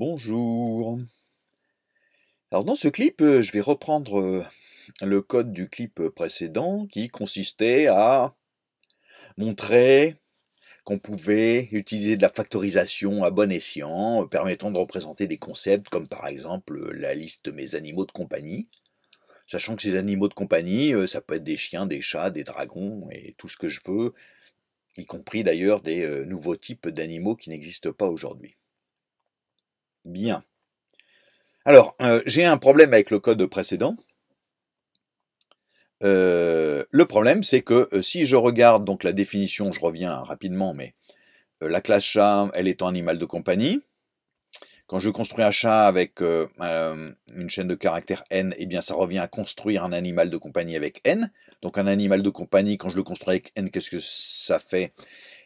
Bonjour. Alors dans ce clip, euh, je vais reprendre euh, le code du clip euh, précédent qui consistait à montrer qu'on pouvait utiliser de la factorisation à bon escient, permettant de représenter des concepts comme par exemple la liste de mes animaux de compagnie. Sachant que ces animaux de compagnie, ça peut être des chiens, des chats, des dragons et tout ce que je veux, y compris d'ailleurs des nouveaux types d'animaux qui n'existent pas aujourd'hui. Bien. Alors, euh, j'ai un problème avec le code précédent. Euh, le problème, c'est que euh, si je regarde donc la définition, je reviens rapidement, mais la classe chat, elle est en animal de compagnie. Quand je construis un chat avec euh, euh, une chaîne de caractères n, eh bien ça revient à construire un animal de compagnie avec n. Donc un animal de compagnie, quand je le construis avec n, qu'est-ce que ça fait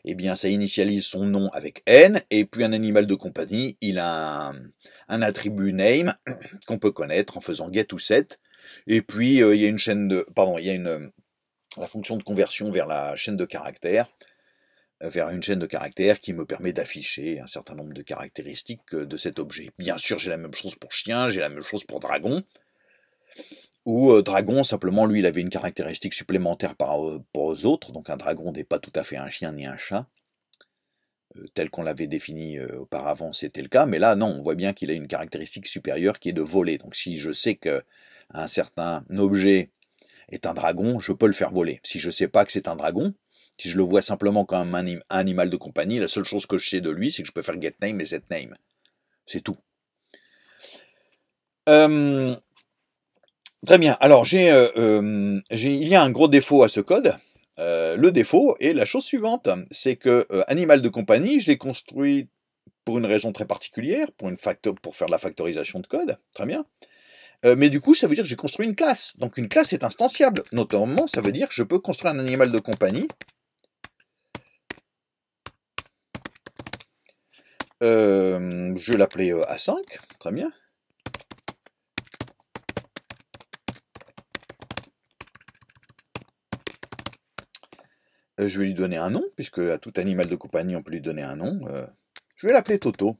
Eh bien ça initialise son nom avec n, et puis un animal de compagnie, il a un, attribut name qu'on peut connaître en faisant get ou set. Et puis euh, il y a une chaîne de... Pardon, il y a une, la fonction de conversion vers la chaîne de caractères vers une chaîne de caractères qui me permet d'afficher un certain nombre de caractéristiques euh, de cet objet. Bien sûr, j'ai la même chose pour chien, j'ai la même chose pour dragon. Ou euh, dragon, simplement, lui, il avait une caractéristique supplémentaire par rapport euh, aux autres. Donc un dragon n'est pas tout à fait un chien ni un chat. tel qu'on l'avait défini auparavant, c'était le cas. Mais là, non, on voit bien qu'il a une caractéristique supérieure qui est de voler. Donc si je sais que un certain objet est un dragon, je peux le faire voler. Si je ne sais pas que c'est un dragon, si je le vois simplement comme un animal de compagnie, la seule chose que je sais de lui, c'est que je peux faire get name et set name. C'est tout. très bien. Alors, euh, il y a un gros défaut à ce code. Euh, le défaut est la chose suivante, c'est que euh, animal de compagnie, je l'ai construit pour une raison très particulière, pour, une pour faire de la factorisation de code. Très bien. mais du coup, ça veut dire que j'ai construit une classe. Donc une classe est instanciable. Notamment, ça veut dire que je peux construire un animal de compagnie Euh, je vais l'appeler A5, euh, très bien. Euh, je vais lui donner un nom, puisque à tout animal de compagnie, on peut lui donner un nom. Je vais l'appeler Toto.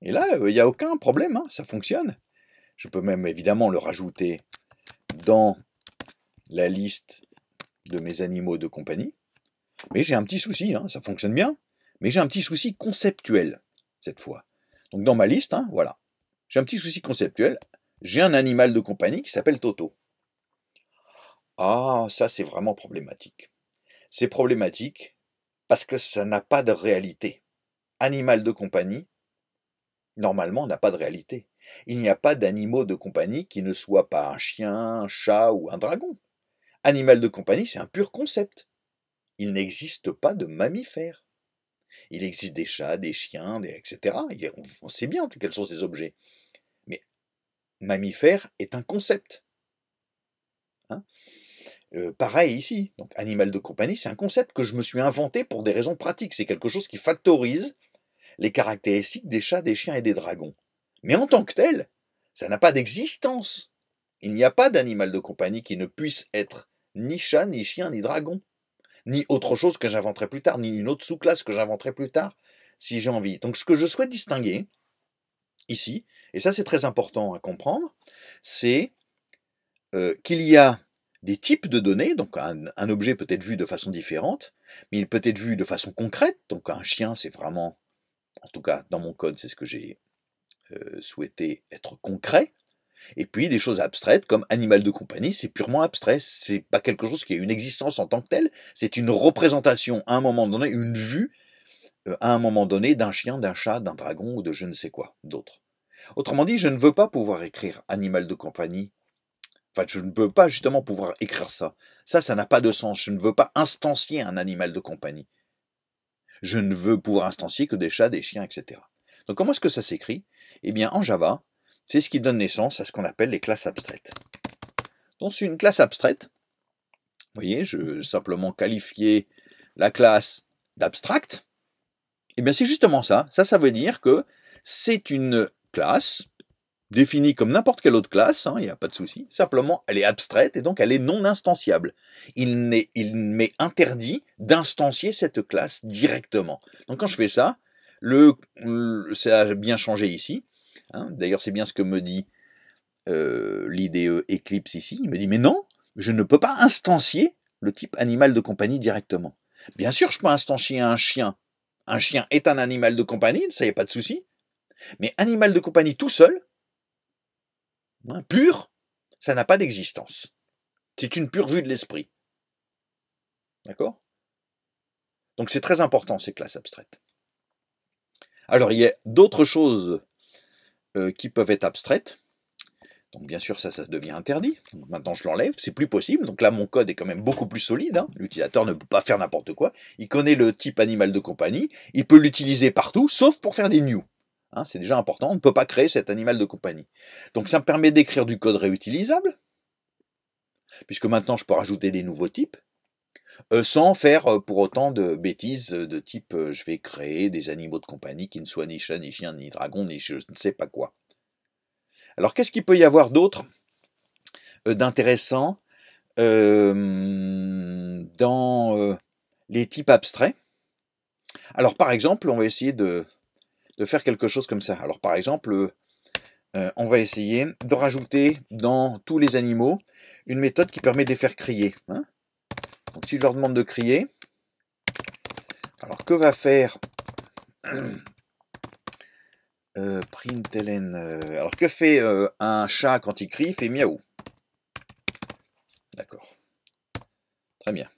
Et là, il n'y a aucun problème, hein, ça fonctionne. Je peux même évidemment le rajouter dans la liste de mes animaux de compagnie. Mais j'ai un petit souci, hein, ça fonctionne bien. Mais j'ai un petit souci conceptuel, cette fois. Donc dans ma liste, hein, voilà. J'ai un petit souci conceptuel. J'ai un animal de compagnie qui s'appelle Toto. Ah, ça c'est vraiment problématique. C'est problématique parce que ça n'a pas de réalité. Animal de compagnie, normalement, n'a pas de réalité. Il n'y a pas d'animaux de compagnie qui ne soient pas un chien, un chat ou un dragon. Animal de compagnie, c'est un pur concept. Il n'existe pas de mammifère. Il existe des chats, des chiens, des, etc. on, sait bien quels sont ces objets. Mais mammifère est un concept. Hein euh, pareil ici. Donc, animal de compagnie, c'est un concept que je me suis inventé pour des raisons pratiques. C'est quelque chose qui factorise les caractéristiques des chats, des chiens et des dragons. Mais en tant que tel, ça n'a pas d'existence. Il n'y a pas d'animal de compagnie qui ne puisse être ni chat, ni chien, ni dragon ni autre chose que j'inventerai plus tard, ni une autre sous-classe que j'inventerai plus tard, si j'ai envie. Donc ce que je souhaite distinguer ici, et ça c'est très important à comprendre, c'est euh, qu'il y a des types de données, donc un, objet peut être vu de façon différente, mais il peut être vu de façon concrète, donc un chien c'est vraiment, en tout cas dans mon code c'est ce que j'ai euh, souhaité être concret, et puis des choses abstraites comme animal de compagnie, c'est purement abstrait, c'est pas quelque chose qui a une existence en tant que telle, c'est une représentation à un moment donné, une vue euh, à un moment donné d'un chien, d'un chat, d'un dragon ou de je ne sais quoi d'autre. Autrement dit, je ne veux pas pouvoir écrire animal de compagnie. Enfin, je ne peux pas justement pouvoir écrire ça. Ça, ça n'a pas de sens. Je ne veux pas instancier un animal de compagnie. Je ne veux pouvoir instancier que des chats, des chiens, etc. Donc comment est-ce que ça s'écrit Eh bien, en Java, c'est ce qui donne naissance à ce qu'on appelle les classes abstraites. Donc une classe abstraite. Vous voyez, je vais simplement qualifier la classe d'abstract. Et eh bien c'est justement ça. Ça, ça veut dire que c'est une classe définie comme n'importe quelle autre classe, hein, il n'y a pas de souci, simplement elle est abstraite et donc elle est non instanciable. Il m'est interdit d'instancier cette classe directement. Donc quand je fais ça, ça a bien changé ici, Hein, d'ailleurs, c'est bien ce que me dit euh, l'IDE Eclipse euh, ici. Il me dit, mais non, je ne peux pas instancier le type animal de compagnie directement. Bien sûr, je peux instancier un chien. Un chien est un animal de compagnie, ça n'y a pas de souci. Mais animal de compagnie tout seul, hein, pur, ça n'a pas d'existence. C'est une pure vue de l'esprit. D'accord Donc c'est très important ces classes abstraites. Alors il y a d'autres choses euh, qui peuvent être abstraites. Donc bien sûr, ça, ça devient interdit. maintenant, je l'enlève, c'est plus possible. Donc là, mon code est quand même beaucoup plus solide. Hein. L'utilisateur ne peut pas faire n'importe quoi. Il connaît le type animal de compagnie. Il peut l'utiliser partout, sauf pour faire des new. Hein, c'est déjà important. On ne peut pas créer cet animal de compagnie. Donc ça me permet d'écrire du code réutilisable, puisque maintenant, je peux rajouter des nouveaux types. Euh, sans faire euh, pour autant de bêtises euh, de type je vais créer des animaux de compagnie qui ne soient ni chats, ni chiens, ni dragons, ni je ne sais pas quoi. Alors qu'est-ce qu'il peut y avoir d'autre d'intéressant dans les types abstraits Alors par exemple, on va essayer de, faire quelque chose comme ça. Alors par exemple, on va essayer de rajouter dans tous les animaux une méthode qui permet de les faire crier. Hein donc, si je leur demande de crier, alors que va faire euh, Printelen euh, Alors que fait euh, un chat quand il crie Il fait miaou. D'accord. Très bien.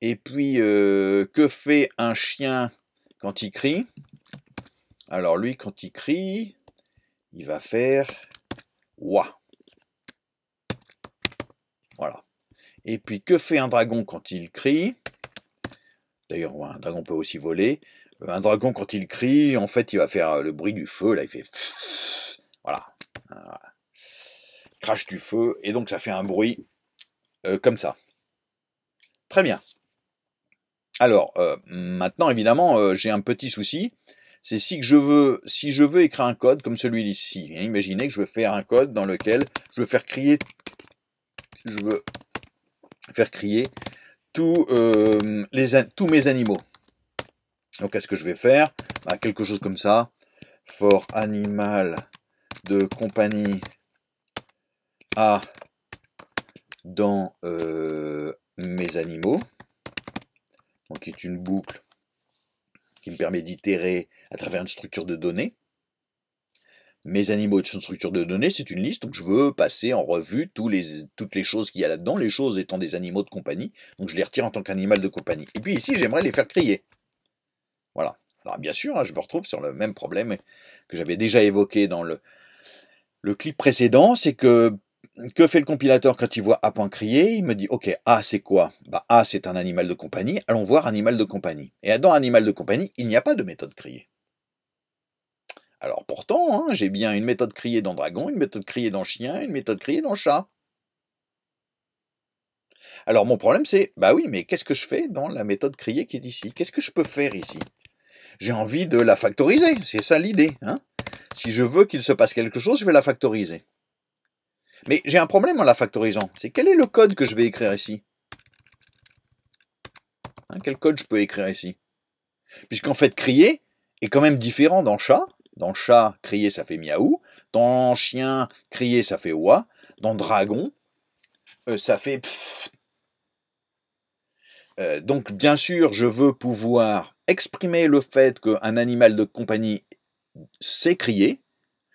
Et puis, euh, que fait un chien quand il crie Alors lui, quand il crie, il va faire wa. Voilà. Et puis que fait un dragon quand il crie D'ailleurs, un dragon peut aussi voler. Euh, un dragon, quand il crie, en fait, il va faire euh, le bruit du feu. Là, il fait... Voilà. Euh, crache du feu. Et donc, ça fait un bruit comme ça. Très bien. Alors, maintenant, évidemment, j'ai un petit souci. C'est si, que je veux, si je veux écrire un code comme celui-ci. Hein, imaginez que je veux faire un code dans lequel je veux faire crier... Je veux faire crier tous, euh, tous mes animaux. Donc qu'est-ce que je vais faire bah, Quelque chose comme ça. for animal de compagnie A dans euh, mes animaux. Donc qui est une boucle qui me permet d'itérer à travers une structure de données mes animaux de une structure de données, c'est une liste, donc je veux passer en revue toutes les choses qu'il y a là-dedans, les choses étant des animaux de compagnie, donc je les retire en tant qu'animal de compagnie. Et puis ici, j'aimerais les faire crier. Voilà. Alors bien sûr, hein, je me retrouve sur le même problème que j'avais déjà évoqué dans le, clip précédent, c'est que que fait le compilateur quand il voit A.crier Il me dit, ok, A c'est quoi Bah A c'est un animal de compagnie, allons voir animal de compagnie. Et dans animal de compagnie, il n'y a pas de méthode crier. Alors pourtant, hein, j'ai bien une méthode criée dans dragon, une méthode criée dans chien, une méthode criée dans chat. Alors mon problème c'est, bah oui, mais qu'est-ce que je fais dans la méthode criée qui est ici Qu'est-ce que je peux faire ici J'ai envie de la factoriser, c'est ça l'idée. Hein si je veux qu'il se passe quelque chose, je vais la factoriser. Mais j'ai un problème en la factorisant, c'est quel est le code que je vais écrire ici hein, Quel code je peux écrire ici Puisqu'en fait, crier est quand même différent dans chat dans chat, crier, ça fait miaou. Dans chien, crier, ça fait oua. Dans dragon, euh, ça fait pfff. Euh, donc, bien sûr, je veux pouvoir exprimer le fait qu'un animal de compagnie sait crier,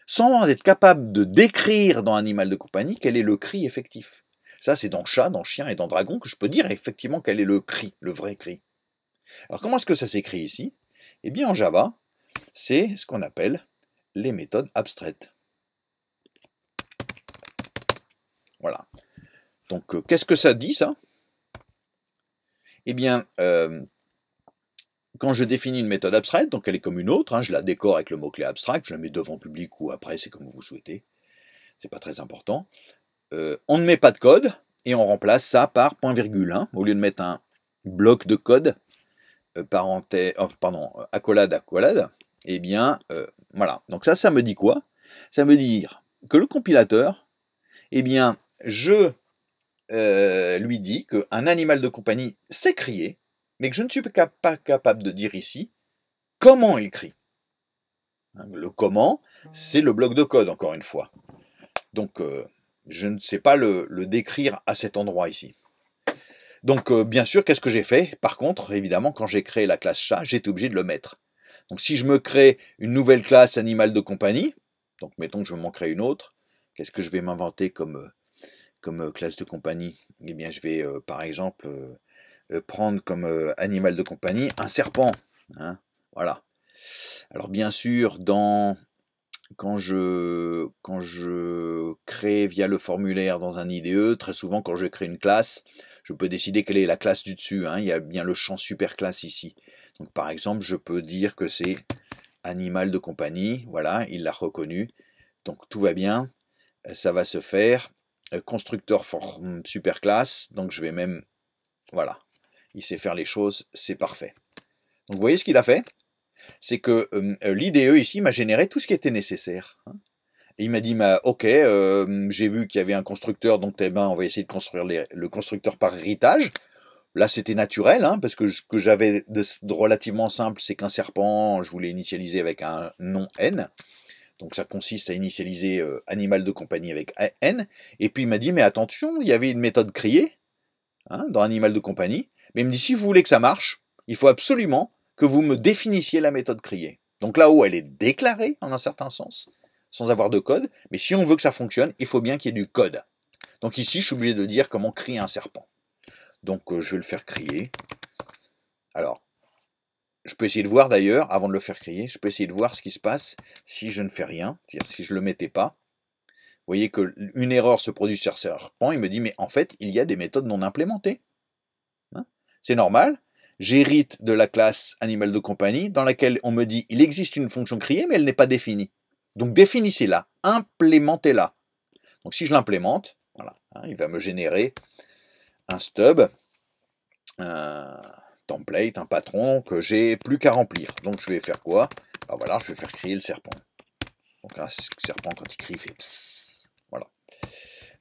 sans être capable de décrire dans animal de compagnie quel est le cri effectif. Ça, c'est dans chat, dans chien et dans dragon que je peux dire effectivement quel est le cri, le vrai cri. Alors, comment est-ce que ça s'écrit ici Eh bien, en Java, c'est ce qu'on appelle les méthodes abstraites. Voilà. Donc, euh, qu'est-ce que ça dit, ça Eh bien, euh, quand je définis une méthode abstraite, donc elle est comme une autre, hein, je la décore avec le mot-clé abstract, je la mets devant public ou après, c'est comme vous souhaitez, c'est pas très important. Euh, on ne met pas de code et on remplace ça par point virgule. Hein. au lieu de mettre un bloc de code, parenthèse, pardon, accolade, accolade, eh bien, euh, voilà. Donc ça, ça me dit quoi Ça me dit que le compilateur, eh bien, je euh, lui dis qu'un animal de compagnie sait crier, mais que je ne suis pas capable de dire ici comment il crie. Hein, le comment, c'est le bloc de code, encore une fois. Donc, euh, je ne sais pas le, décrire à cet endroit ici. Donc, bien sûr, qu'est-ce que j'ai fait Par contre, évidemment, quand j'ai créé la classe chat, j'étais obligé de le mettre. Donc si je me crée une nouvelle classe animal de compagnie, donc mettons que je m'en crée une autre, qu'est-ce que je vais m'inventer comme, euh, euh, classe de compagnie Eh bien je vais euh, par exemple prendre comme animal de compagnie un serpent. Hein, voilà. Alors bien sûr, dans, quand, je, quand je crée via le formulaire dans un IDE, très souvent quand je crée une classe, je peux décider quelle est la classe du dessus. Hein. il y a bien le champ super classe ici. Donc, par exemple, je peux dire que c'est animal de compagnie, voilà, il l'a reconnu. Donc tout va bien, euh, ça va se faire. Euh, constructeur hmm, super classe, donc je vais même, voilà, il sait faire les choses, c'est parfait. Donc vous voyez ce qu'il a fait C'est que hmm, euh, l'IDE ici m'a généré tout ce qui était nécessaire. Hein. Et il m'a dit, bah, ok, hmm, j'ai vu qu'il y avait un constructeur, donc eh ben, on va essayer de construire le constructeur par héritage. Là, c'était naturel, hein, parce que ce que j'avais de, relativement simple, c'est qu'un serpent, je voulais initialiser avec un nom N. Donc ça consiste à initialiser euh, animal de compagnie avec N. Et puis il m'a dit, mais attention, il y avait une méthode criée hein, dans animal de compagnie. Mais il me dit, si vous voulez que ça marche, il faut absolument que vous me définissiez la méthode criée. Donc là-haut, elle est déclarée, en un certain sens, sans avoir de code. Mais si on veut que ça fonctionne, il faut bien qu'il y ait du code. Donc ici, je suis obligé de dire comment crier un serpent. Donc euh, je vais le faire crier. Alors, je peux essayer de voir d'ailleurs, avant de le faire crier, je peux essayer de voir ce qui se passe si je ne fais rien, c'est-à-dire si je ne le mettais pas. Vous voyez qu'une erreur se produit sur serpent, il me dit, mais en fait, il y a des méthodes non implémentées. Hein C'est normal, j'hérite de la classe animal de compagnie, dans laquelle on me dit, il existe une fonction criée, mais elle n'est pas définie. Donc définissez-la, implémentez-la. Donc si je l'implémente, voilà, hein, il va me générer un stub, un template, un patron que j'ai plus qu'à remplir. Donc je vais faire quoi ah, voilà, je vais faire crier le serpent. Donc un serpent quand il crie, fait psss. Voilà.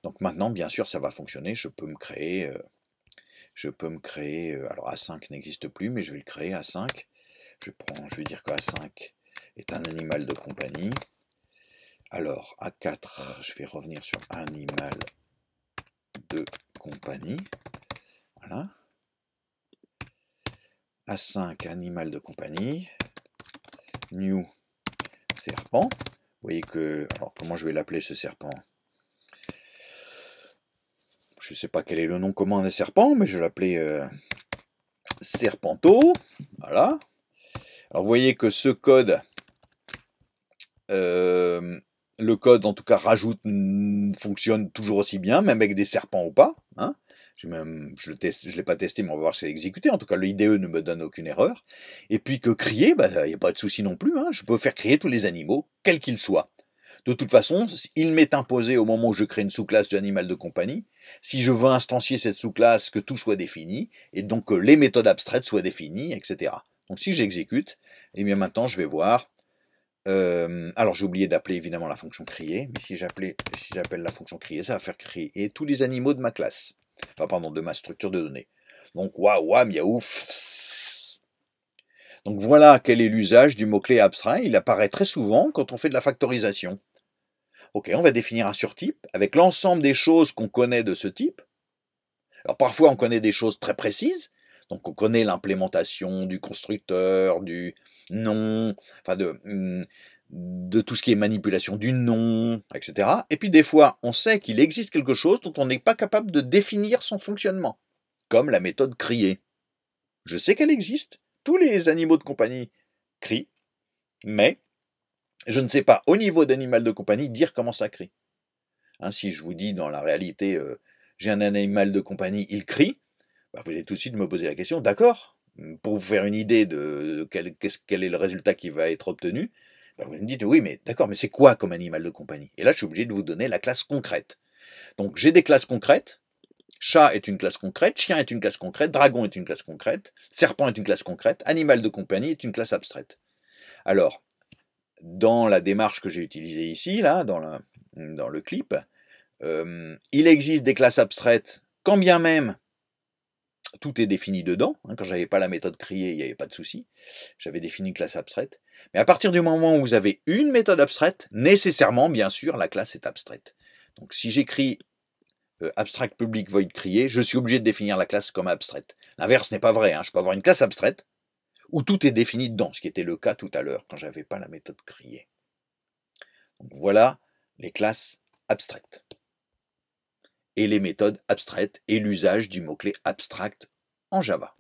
Donc maintenant, bien sûr, ça va fonctionner. Je peux me créer. Euh, je peux me créer. Euh, alors A5 n'existe plus, mais je vais le créer A5. Je prends, je vais dire que A5 est un animal de compagnie. Alors, A4, je vais revenir sur animal compagnie. Voilà. A5, animal de compagnie. New, serpent. Vous voyez que... Alors, comment je vais l'appeler ce serpent Je ne sais pas quel est le nom commun des serpents, mais je vais l'appeler euh, Serpento. Voilà. Alors, vous voyez que ce code... Euh, le code, en tout cas, rajoute, fonctionne toujours aussi bien, même avec des serpents ou pas. Hein. je ne l'ai pas testé, mais on va voir si c'est exécuté. En tout cas, le IDE ne me donne aucune erreur. Et puis que crier, bah, il n'y a pas de souci non plus. Hein. Je peux faire crier tous les animaux, quels qu'ils soient. De toute façon, il m'est imposé au moment où je crée une sous-classe d'animal de compagnie, si je veux instancier cette sous-classe, que tout soit défini, et donc que les méthodes abstraites soient définies, etc. Donc si j'exécute, et eh bien maintenant je vais voir euh, alors j'ai oublié d'appeler évidemment la fonction crier, mais si j'appelle si la fonction crier, ça va faire crier tous les animaux de ma classe. Enfin pardon, de ma structure de données. Donc waouh, waouh, Donc voilà quel est l'usage du mot-clé abstrait. Il apparaît très souvent quand on fait de la factorisation. Ok, on va définir un surtype avec l'ensemble des choses qu'on connaît de ce type. Alors parfois on connaît des choses très précises, donc on connaît l'implémentation du constructeur, du, non enfin de, mm, de tout ce qui est manipulation du nom, etc. Et puis des fois, on sait qu'il existe quelque chose dont on n'est pas capable de définir son fonctionnement, comme la méthode crier. Je sais qu'elle existe, tous les animaux de compagnie crient, mais je ne sais pas, au niveau d'animal de compagnie, dire comment ça crie. Hein, si je vous dis dans la réalité, euh, j'ai un animal de compagnie, il crie, bah, vous allez tout de suite me poser la question, d'accord, pour vous faire une idée de quel, est le résultat qui va être obtenu, bah, vous me dites oui, mais d'accord, mais c'est quoi comme animal de compagnie Et là, je suis obligé de vous donner la classe concrète. Donc j'ai des classes concrètes. Chat est une classe concrète, chien est une classe concrète, dragon est une classe concrète, serpent est une classe concrète, animal de compagnie est une classe abstraite. Alors, dans la démarche que j'ai utilisée ici, là, dans, le clip, euh, il existe des classes abstraites, quand bien même tout est défini dedans. Quand hein. quand j'avais pas la méthode criée, il n'y avait pas de souci. J'avais défini classe abstraite. Mais à partir du moment où vous avez une méthode abstraite, nécessairement, bien sûr, la classe est abstraite. Donc si j'écris euh, abstract public void crié, je suis obligé de définir la classe comme abstraite. L'inverse n'est pas vrai. Hein. Je peux avoir une classe abstraite où tout est défini dedans, ce qui était le cas tout à l'heure quand j'avais pas la méthode criée. Donc voilà les classes abstraites et les méthodes abstraites et l'usage du mot-clé abstract en Java.